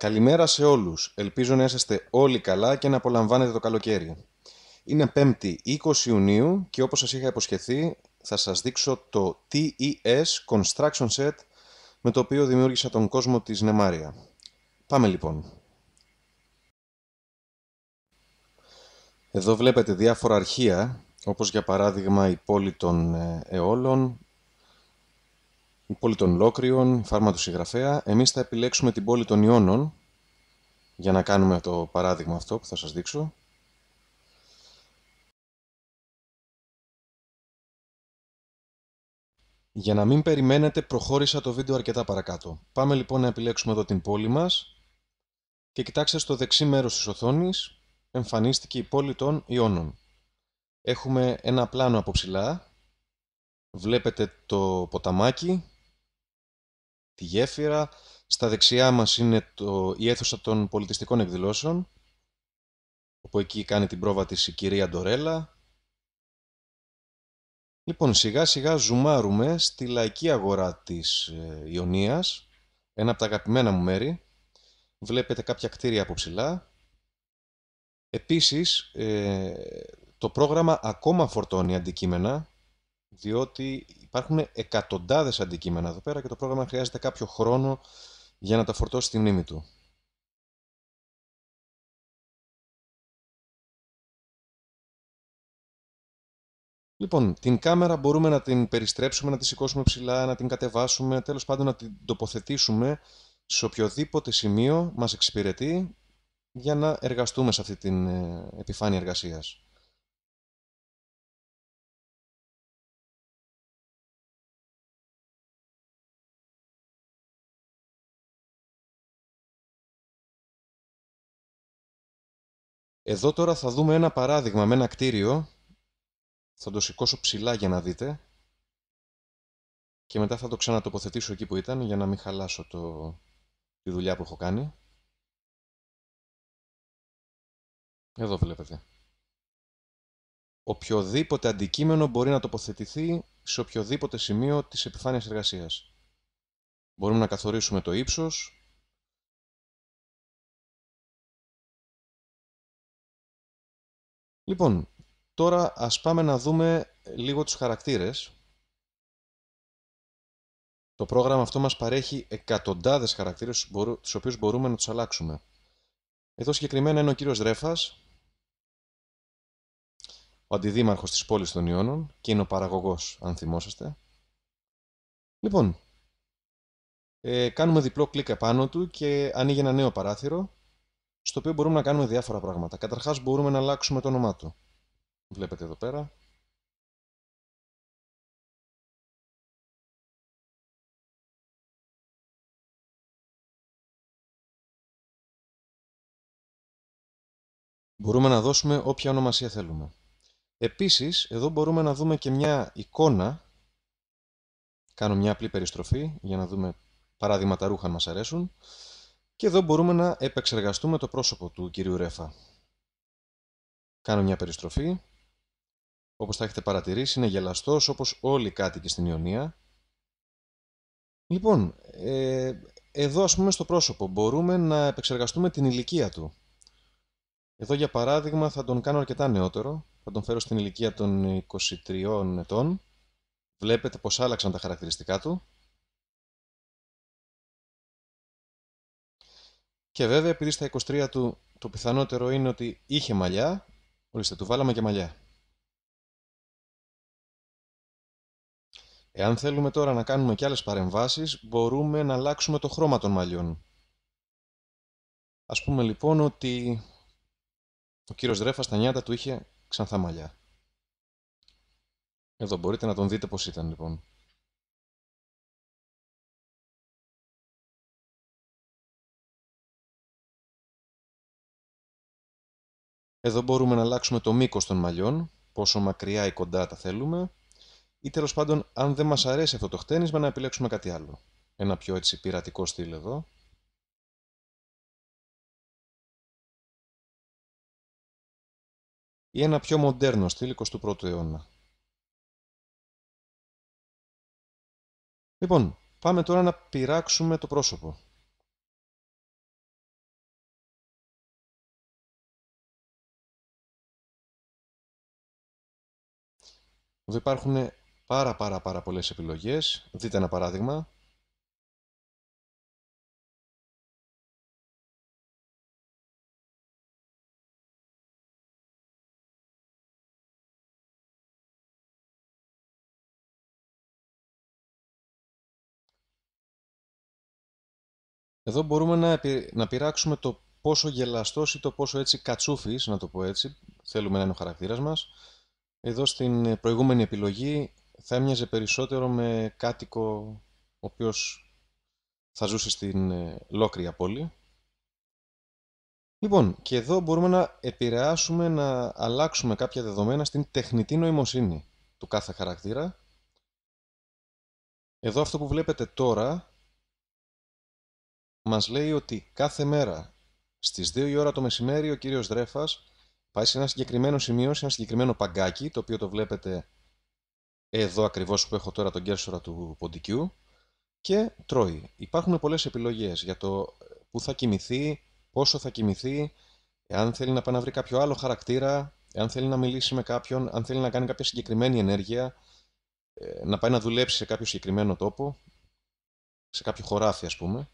Καλημέρα σε όλους. Ελπίζω να είσαστε όλοι καλά και να απολαμβάνετε το καλοκαίρι. Είναι 5η 20 Ιουνίου και όπως σας είχα υποσχεθεί θα σας δείξω το TES Construction Set με το οποίο δημιούργησα τον κόσμο της Νεμάρια. Πάμε λοιπόν. Εδώ βλέπετε διάφορα αρχεία όπως για παράδειγμα η πόλη των αιώλων, ε, η πόλη των Λόκριων, η φάρμα του συγγραφέα. Εμείς θα επιλέξουμε την πόλη των Ιώνων για να κάνουμε το παράδειγμα αυτό που θα σας δείξω. Για να μην περιμένετε, προχώρησα το βίντεο αρκετά παρακάτω. Πάμε λοιπόν να επιλέξουμε εδώ την πόλη μας και κοιτάξτε στο δεξί μέρος της οθόνης εμφανίστηκε η πόλη των Ιώνων. Έχουμε ένα πλάνο από ψηλά, βλέπετε το ποταμάκι τη γέφυρα. Στα δεξιά μας είναι το, η αίθουσα των πολιτιστικών εκδηλώσεων, όπου εκεί κάνει την πρόβα της η κυρία Ντορέλα. Λοιπόν, σιγά σιγά ζουμάρουμε στη λαϊκή αγορά της ε, Ιωνίας, ένα από τα αγαπημένα μου μέρη. Βλέπετε κάποια κτίρια από ψηλά. Επίσης, ε, το πρόγραμμα ακόμα φορτώνει αντικείμενα, διότι υπάρχουν εκατοντάδες αντικείμενα εδώ πέρα και το πρόγραμμα χρειάζεται κάποιο χρόνο για να τα φορτώσει τη μνήμη του. Λοιπόν, την κάμερα μπορούμε να την περιστρέψουμε, να τη σηκώσουμε ψηλά, να την κατεβάσουμε, τέλος πάντων να την τοποθετήσουμε σε οποιοδήποτε σημείο μας εξυπηρετεί για να εργαστούμε σε αυτή την ε, επιφάνεια εργασίας. Εδώ τώρα θα δούμε ένα παράδειγμα με ένα κτίριο. Θα το σηκώσω ψηλά για να δείτε. Και μετά θα το ξανατοποθετήσω εκεί που ήταν για να μην χαλάσω το... τη δουλειά που έχω κάνει. Εδώ βλέπετε. Οποιοδήποτε αντικείμενο μπορεί να τοποθετηθεί σε οποιοδήποτε σημείο της επιφάνειας εργασίας. Μπορούμε να καθορίσουμε το ύψος, Λοιπόν, τώρα ας πάμε να δούμε λίγο τους χαρακτήρες. Το πρόγραμμα αυτό μας παρέχει εκατοντάδες χαρακτήρες τους οποίους μπορούμε να τους αλλάξουμε. Εδώ συγκεκριμένα είναι ο κύριος Δρέφας, ο αντιδήμαρχος της πόλης των Ιώνων και είναι ο παραγωγός, αν θυμόσαστε. Λοιπόν, ε, κάνουμε διπλό κλικ επάνω του και ανοίγει ένα νέο παράθυρο στο οποίο μπορούμε να κάνουμε διάφορα πράγματα. Καταρχάς μπορούμε να αλλάξουμε το όνομά του. Βλέπετε εδώ πέρα. Μπορούμε να δώσουμε όποια ονομασία θέλουμε. Επίσης, εδώ μπορούμε να δούμε και μια εικόνα. Κάνω μια απλή περιστροφή για να δούμε παράδειγμα τα ρούχα αν μας αρέσουν. Και εδώ μπορούμε να επεξεργαστούμε το πρόσωπο του κυρίου Ρέφα. Κάνω μια περιστροφή. Όπως θα έχετε παρατηρήσει, είναι γελαστός όπως όλοι οι κάτοικοι στην Ιωνία. Λοιπόν, ε, εδώ ας πούμε στο πρόσωπο μπορούμε να επεξεργαστούμε την ηλικία του. Εδώ για παράδειγμα θα τον κάνω αρκετά νεότερο, θα τον φέρω στην ηλικία των 23 ετών. Βλέπετε πως άλλαξαν τα χαρακτηριστικά του. Και βέβαια, επειδή στα 23 του το πιθανότερο είναι ότι είχε μαλλιά, ορίστε, του βάλαμε και μαλλιά. Εάν θέλουμε τώρα να κάνουμε και άλλες παρεμβάσεις, μπορούμε να αλλάξουμε το χρώμα των μαλλιών. Ας πούμε λοιπόν ότι ο κύριος Δρέφας στα νιάτα του είχε ξανθά μαλλιά. Εδώ μπορείτε να τον δείτε πώς ήταν λοιπόν. Εδώ μπορούμε να αλλάξουμε το μήκος των μαλλιών, πόσο μακριά ή κοντά τα θέλουμε, ή τέλος πάντων, αν δεν μας αρέσει αυτό το χτένισμα, να επιλέξουμε κάτι άλλο. Ένα πιο έτσι πειρατικό στυλ εδώ. Ή ένα πιο μοντέρνο στυλ 21ου αιώνα. Λοιπόν, πάμε τώρα να πειράξουμε το πρόσωπο. Εδώ υπάρχουν πάρα πάρα πάρα πολλές επιλογές. Δείτε ένα παράδειγμα. Εδώ μπορούμε να, να πειράξουμε το πόσο γελαστός ή το πόσο έτσι κατσούφης, να το πω έτσι, θέλουμε να είναι ο χαρακτήρας μας. Εδώ στην ε, προηγούμενη επιλογή θα έμοιαζε περισσότερο με κάτοικο ο οποίος θα ζούσε στην ε, Λόκρια πόλη. Λοιπόν, και εδώ μπορούμε να επηρεάσουμε, να αλλάξουμε κάποια δεδομένα στην τεχνητή νοημοσύνη του κάθε χαρακτήρα. Εδώ αυτό που βλέπετε τώρα μας λέει ότι κάθε μέρα στις 2 η ώρα το μεσημέρι ο κύριος Δρέφας Πάει σε ένα συγκεκριμένο σημείο, σε ένα συγκεκριμένο παγκάκι, το οποίο το βλέπετε εδώ ακριβώς που έχω τώρα τον κέρσορα του ποντικιού και τρώει. Υπάρχουν πολλές επιλογές για το ε, πού θα κοιμηθεί, πόσο θα κοιμηθεί, εάν θέλει να πάει να βρει κάποιο άλλο χαρακτήρα, αν θέλει να μιλήσει με κάποιον, αν θέλει να κάνει κάποια συγκεκριμένη ενέργεια, ε, να πάει να δουλέψει σε κάποιο συγκεκριμένο τόπο, σε κάποιο χωράφι ας πούμε.